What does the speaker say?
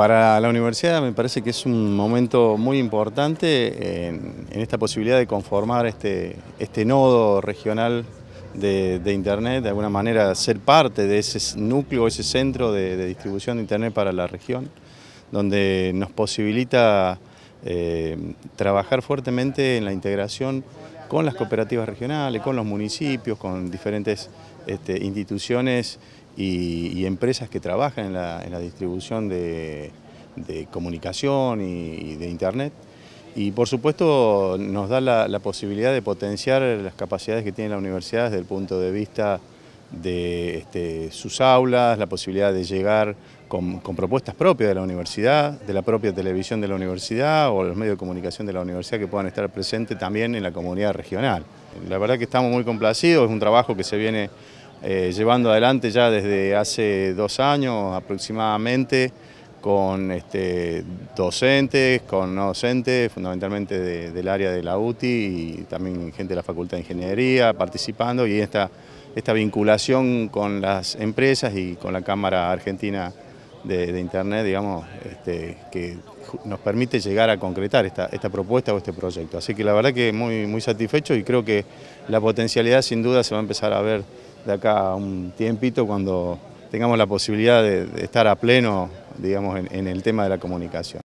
Para la universidad me parece que es un momento muy importante en, esta posibilidad de conformar este, este nodo regional de, Internet, de alguna manera ser parte de ese núcleo, ese centro de, distribución de Internet para la región, donde nos posibilita eh, trabajar fuertemente en la integración con las cooperativas regionales, con los municipios, con diferentes este, instituciones y, empresas que trabajan en la, distribución de, comunicación y, de Internet. Y por supuesto nos da la posibilidad de potenciar las capacidades que tiene la universidad desde el punto de vista de este, sus aulas, la posibilidad de llegar con, propuestas propias de la universidad, de la propia televisión de la universidad o los medios de comunicación de la universidad que puedan estar presentes también en la comunidad regional. La verdad que estamos muy complacidos, es un trabajo que se viene eh, llevando adelante ya desde hace dos años aproximadamente con este, docentes, con no docentes, fundamentalmente del área de la UTI y también gente de la Facultad de Ingeniería participando y esta esta vinculación con las empresas y con la Cámara Argentina de, Internet, digamos, este, que nos permite llegar a concretar esta, propuesta o este proyecto. Así que la verdad que muy, muy satisfecho y creo que la potencialidad sin duda se va a empezar a ver de acá a un tiempito cuando tengamos la posibilidad de, estar a pleno, digamos, en el tema de la comunicación.